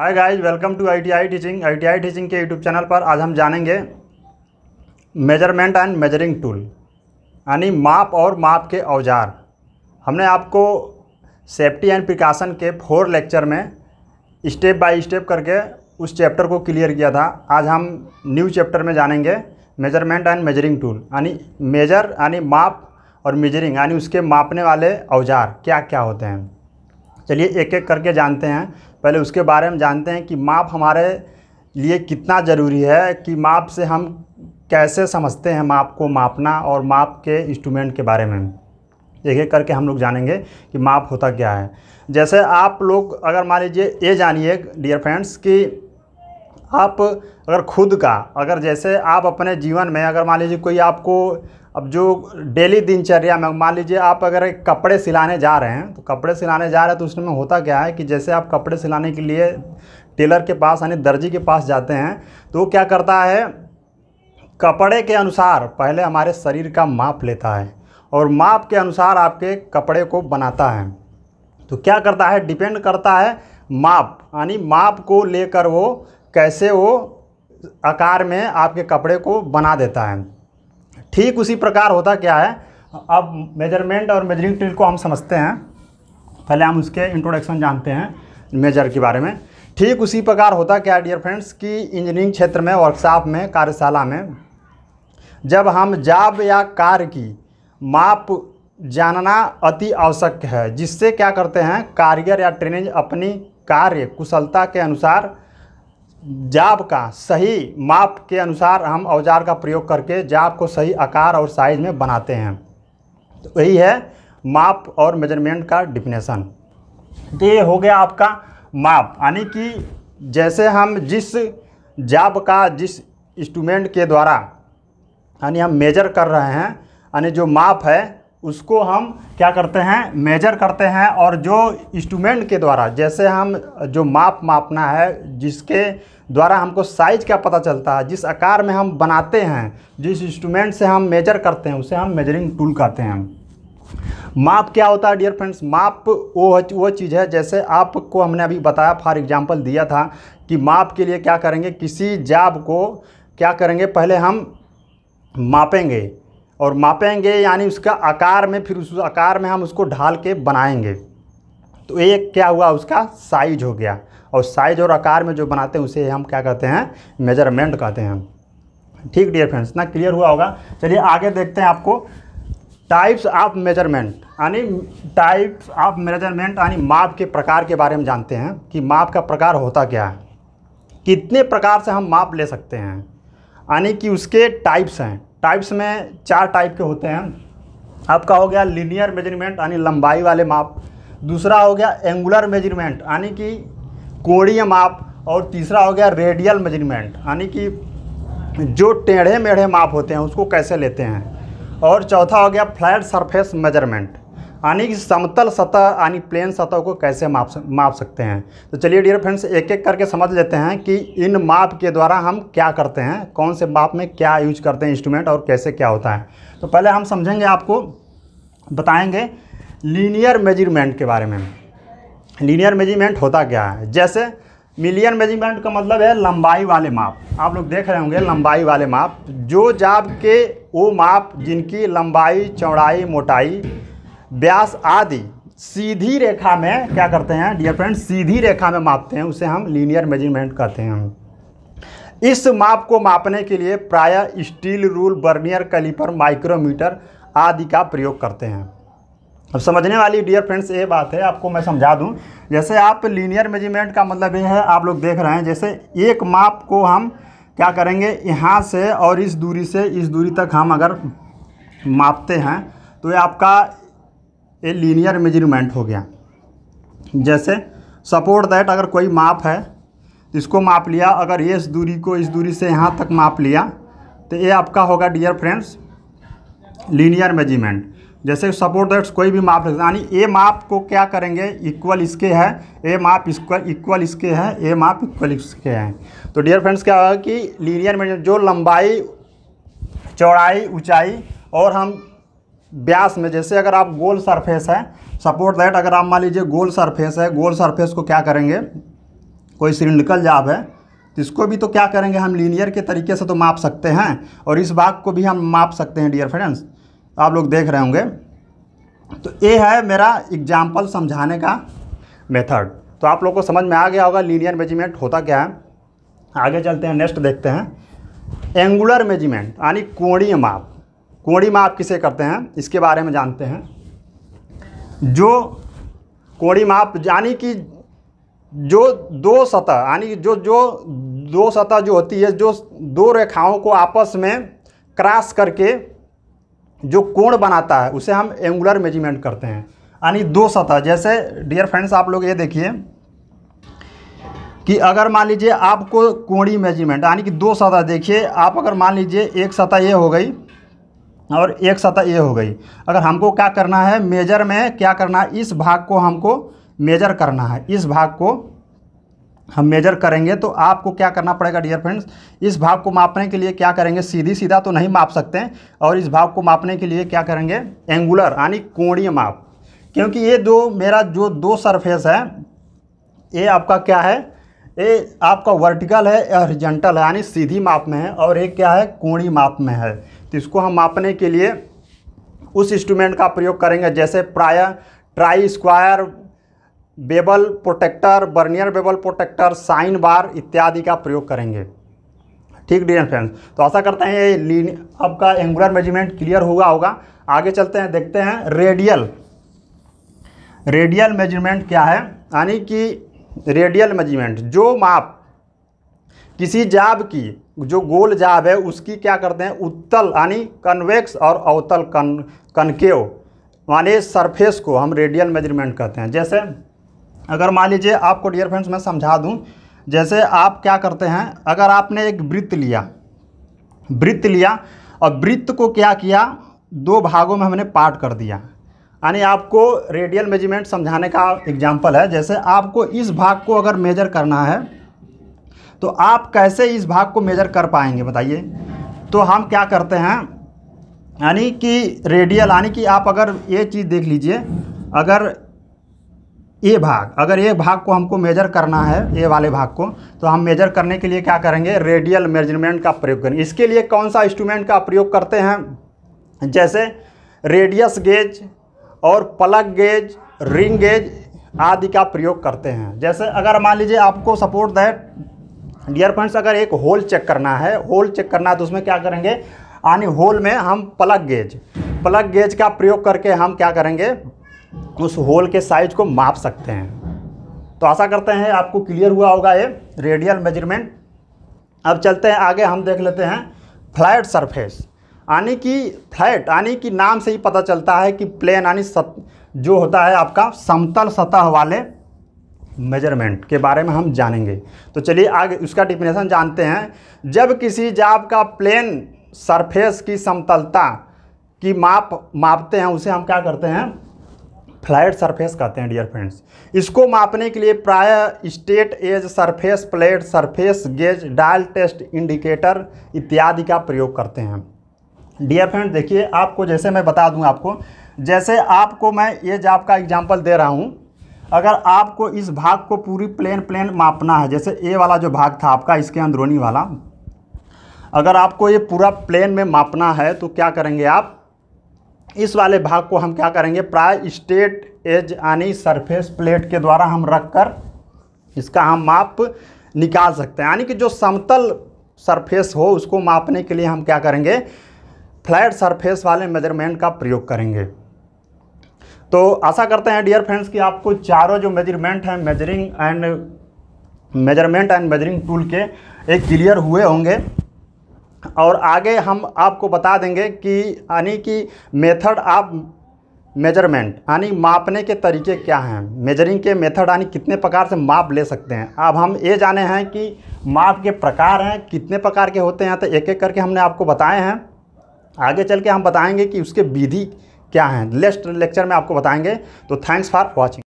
hi guys welcome to ITI teaching ITI teaching के YouTube channel पर आज हम जानेंगे मेजरमेंट एंड मेजरिंग टूल यानी माप और माप के औजार हमने आपको सेफ्टी एंड प्रिकॉशन के फोर लेक्चर में स्टेप बाय स्टेप करके उस चैप्टर को क्लियर किया था आज हम न्यू चैप्टर में जानेंगे मेजरमेंट एंड मेजरिंग टूल यानी मेजर यानी माप और मेजरिंग यानी उसके मापने वाले औजार क्या क्या होते हैं चलिए एक एक करके जानते हैं पहले उसके बारे में जानते हैं कि माप हमारे लिए कितना ज़रूरी है कि माप से हम कैसे समझते हैं माप को मापना और माप के इंस्ट्रूमेंट के बारे में एक एक करके हम लोग जानेंगे कि माप होता क्या है जैसे आप लोग अगर मान लीजिए ये जानिए डियर फ्रेंड्स कि आप अगर खुद का अगर जैसे आप अपने जीवन में अगर मान लीजिए कोई आपको अब जो डेली दिनचर्या में मान लीजिए आप अगर एक कपड़े सिलाने जा रहे हैं तो कपड़े सिलाने जा रहे हैं तो उसमें होता क्या है कि जैसे आप कपड़े सिलाने के लिए टेलर के पास यानी दर्जी के पास जाते हैं तो वो क्या करता है कपड़े के अनुसार पहले हमारे शरीर का माप लेता है और माप के अनुसार आपके कपड़े को बनाता है तो क्या करता है डिपेंड करता है माप यानी माप को लेकर वो कैसे वो आकार में आपके कपड़े को बना देता है ठीक उसी प्रकार होता क्या है अब मेजरमेंट और मेजरिंग टूल को हम समझते हैं पहले हम उसके इंट्रोडक्शन जानते हैं मेजर के बारे में ठीक उसी प्रकार होता क्या डियर फ्रेंड्स कि इंजीनियरिंग क्षेत्र में वर्कशॉप में कार्यशाला में जब हम जाब या कार्य की माप जानना अति आवश्यक है जिससे क्या करते हैं कारियर या ट्रेनिंग अपनी कार्य कुशलता के अनुसार जाब का सही माप के अनुसार हम औजार का प्रयोग करके जाब को सही आकार और साइज में बनाते हैं तो यही है माप और मेजरमेंट का डिफिनेशन तो ये हो गया आपका माप यानी कि जैसे हम जिस जाब का जिस इंस्ट्रूमेंट के द्वारा यानी हम मेजर कर रहे हैं यानी जो माप है उसको हम क्या करते हैं मेजर करते हैं और जो इंस्ट्रूमेंट के द्वारा जैसे हम जो माप मापना है जिसके द्वारा हमको साइज का पता चलता है जिस आकार में हम बनाते हैं जिस इंस्ट्रूमेंट से हम मेजर करते हैं उसे हम मेजरिंग टूल कहते हैं माप क्या होता है डियर फ्रेंड्स माप वो वो चीज़ है जैसे आपको हमने अभी बताया फॉर एग्जाम्पल दिया था कि माप के लिए क्या करेंगे किसी जाब को क्या करेंगे पहले हम मापेंगे और मापेंगे यानी उसका आकार में फिर उस आकार में हम उसको ढाल के बनाएंगे तो एक क्या हुआ उसका साइज हो गया और साइज और आकार में जो बनाते हैं उसे हम क्या कहते हैं मेजरमेंट कहते हैं ठीक डियर फ्रेंड्स ना क्लियर हुआ होगा चलिए आगे देखते हैं आपको टाइप्स ऑफ मेजरमेंट यानी टाइप्स ऑफ मेजरमेंट यानी माप के प्रकार के बारे में जानते हैं कि माप का प्रकार होता क्या है कितने प्रकार से हम माप ले सकते हैं यानी कि उसके टाइप्स हैं टाइप्स में चार टाइप के होते हैं आपका हो गया लीनियर मेजरमेंट यानी लंबाई वाले माप दूसरा हो गया एंगुलर मेजरमेंट यानी कि कोणीय माप और तीसरा हो गया रेडियल मेजरमेंट यानी कि जो टेढ़े मेढ़े माप होते हैं उसको कैसे लेते हैं और चौथा हो गया फ्लैट सरफेस मेजरमेंट यानी कि समतल सतह यानी प्लेन सतह को कैसे माप माप सकते हैं तो चलिए डियर फ्रेंड्स एक एक करके समझ लेते हैं कि इन माप के द्वारा हम क्या करते हैं कौन से माप में क्या यूज करते हैं इंस्ट्रूमेंट और कैसे क्या होता है तो पहले हम समझेंगे आपको बताएंगे लीनियर मेजरमेंट के बारे में लीनियर मेजरमेंट होता क्या है जैसे मिलियन मेजरमेंट का मतलब है लंबाई वाले माप आप लोग देख रहे होंगे लंबाई वाले माप जो जाप के वो माप जिनकी लंबाई चौड़ाई मोटाई व्यास आदि सीधी रेखा में क्या करते हैं डियर फ्रेंड्स सीधी रेखा में मापते हैं उसे हम लीनियर मेजरमेंट कहते हैं इस माप को मापने के लिए प्रायः steel rule vernier caliper micrometer आदि का प्रयोग करते हैं अब समझने वाली डियर फ्रेंड्स ये बात है आपको मैं समझा दूं जैसे आप लीनियर मेजरमेंट का मतलब ये है आप लोग देख रहे हैं जैसे एक माप को हम क्या करेंगे यहाँ से और इस दूरी से इस दूरी तक हम अगर मापते हैं तो ये आपका ये लीनियर मेजरमेंट हो गया जैसे सपोर्ट दैट अगर कोई माप है इसको माप लिया अगर ये इस दूरी को इस दूरी से यहाँ तक माप लिया तो ये आपका होगा डियर फ्रेंड्स लीनियर मेजरमेंट जैसे सपोर्ट दैट्स कोई भी माप यानी ए माप को क्या करेंगे इक्वल इसके है ए माप इक्वल इक्वल इसके है ए माप इक्वल इसके है तो डियर फ्रेंड्स क्या होगा कि लीनियर मेजरमेंट जो लंबाई चौड़ाई ऊंचाई और हम व्यास में जैसे अगर आप गोल सरफेस है सपोर्ट दैट अगर आप मान लीजिए गोल सरफेस है गोल सरफेस को क्या करेंगे कोई सिलिंड्रिकल जाब है तो इसको भी तो क्या करेंगे हम लीनियर के तरीके से तो माप सकते हैं और इस भाग को भी हम माप सकते हैं डियर फ्रेंड्स आप लोग देख रहे होंगे तो ये है मेरा एग्जाम्पल समझाने का मेथड तो आप लोग को समझ में आ गया होगा लीनियर मेजरमेंट होता क्या है आगे चलते हैं नेक्स्ट देखते हैं एंगुलर मेजरमेंट यानी कोणीय माप कोड़ी माप किसे करते हैं इसके बारे में जानते हैं जो कोड़ी माप यानी कि जो दो सतह यानी कि जो जो दो सतह जो होती है जो दो रेखाओं को आपस में क्रॉस करके जो कोण बनाता है उसे हम एंगुलर मेजरमेंट करते हैं यानी दो सतह जैसे डियर फ्रेंड्स आप लोग ये देखिए कि अगर मान लीजिए आपको कोणी मेजरमेंट यानी कि दो सतह देखिए आप अगर मान लीजिए एक सतह ये हो गई और एक सतह ये हो गई अगर हमको क्या करना है मेजर में क्या करना है इस भाग को हमको मेजर करना है इस भाग को हम मेजर करेंगे तो आपको क्या करना पड़ेगा डियर फ्रेंड्स इस भाग को मापने के लिए क्या करेंगे सीधी सीधा तो नहीं माप सकते हैं और इस भाग को मापने के लिए क्या करेंगे एंगुलर यानी कोणीय माप क्योंकि ये दो मेरा जो दो सरफेस है ये आपका क्या है ये आपका वर्टिकल है हॉरिजॉन्टल है यानी सीधी माप में है और ये क्या है कोणी माप में है तो इसको हम मापने के लिए उस इंस्ट्रूमेंट का प्रयोग करेंगे जैसे प्राय try square bevel protractor vernier bevel protractor sine bar इत्यादि का प्रयोग करेंगे ठीक डियर फ्रेंड्स तो आशा करते हैं ये आपका एंगुलर मेजरमेंट क्लियर हुआ होगा आगे चलते हैं देखते हैं रेडियल रेडियल मेजरमेंट क्या है यानी कि रेडियल मेजरमेंट जो माप किसी जाब की जो गोल जाब है उसकी क्या करते हैं उत्तल यानी कन्वेक्स और अवतल कन कनकेव माने सरफेस को हम रेडियल मेजरमेंट कहते हैं जैसे अगर मान लीजिए आपको डियर फ्रेंड्स मैं समझा दूं जैसे आप क्या करते हैं अगर आपने एक वृत्त लिया वृत्त लिया और वृत्त को क्या किया दो भागों में हमने पार्ट कर दिया यानी आपको रेडियल मेजरमेंट समझाने का एग्जाम्पल है जैसे आपको इस भाग को अगर मेजर करना है तो आप कैसे इस भाग को मेजर कर पाएंगे बताइए तो हम क्या करते हैं यानी कि रेडियल यानी कि आप अगर ये चीज़ देख लीजिए अगर ये भाग अगर ये भाग को हमको मेजर करना है ये वाले भाग को तो हम मेजर करने के लिए क्या करेंगे रेडियल मेजरमेंट का प्रयोग करेंगे इसके लिए कौन सा इंस्ट्रूमेंट का प्रयोग करते हैं जैसे रेडियस गेज और प्लग गेज रिंग गेज आदि का प्रयोग करते हैं जैसे अगर मान लीजिए आपको सपोर्ट दैट डियर फ्रेंड्स अगर एक होल चेक करना है होल चेक करना है तो उसमें क्या करेंगे यानी होल में हम प्लग गेज प्लग गेज का प्रयोग करके हम क्या करेंगे उस होल के साइज को माप सकते हैं तो आशा करते हैं आपको क्लियर हुआ होगा ये रेडियल मेजरमेंट अब चलते हैं आगे हम देख लेते हैं फ्लैट सरफेस यानी कि फ्लैट यानी कि नाम से ही पता चलता है कि प्लेन यानी जो होता है आपका समतल सतह वाले मेजरमेंट के बारे में हम जानेंगे तो चलिए आगे उसका डिफिनेशन जानते हैं जब किसी जाप का प्लेन सरफेस की समतलता की माप मापते हैं उसे हम क्या करते हैं फ्लैट सरफेस कहते हैं डियर फ्रेंड्स इसको मापने के लिए प्राय straight edge surface plate surface gauge dial test indicator इत्यादि का प्रयोग करते हैं डियर फ्रेंड देखिए आपको जैसे मैं बता दूं आपको जैसे आपको मैं ये जो आपका एग्जाम्पल दे रहा हूँ अगर आपको इस भाग को पूरी प्लेन प्लेन मापना है जैसे ए वाला जो भाग था आपका इसके अंदरूनी वाला अगर आपको ये पूरा प्लेन में मापना है तो क्या करेंगे आप इस वाले भाग को हम क्या करेंगे प्राय स्टेट एज यानी सरफेस प्लेट के द्वारा हम रख कर इसका हम माप निकाल सकते हैं यानी कि जो समतल सरफेस हो उसको मापने के लिए हम क्या करेंगे फ्लैट सरफेस वाले मेजरमेंट का प्रयोग करेंगे तो आशा करते हैं डियर फ्रेंड्स कि आपको चारों जो मेजरमेंट हैं measuring and measurement and measuring tool के एक क्लियर हुए होंगे और आगे हम आपको बता देंगे कि यानी कि मेथड आप मेजरमेंट यानी मापने के तरीके क्या हैं मेजरिंग के मेथड यानी कितने प्रकार से माप ले सकते हैं अब हम ये जाने हैं कि माप के प्रकार हैं कितने प्रकार के होते हैं तो एक एक करके हमने आपको बताए हैं आगे चल के हम बताएंगे कि उसके विधि क्या हैं नेक्स्ट लेक्चर में आपको बताएंगे तो थैंक्स फॉर वॉचिंग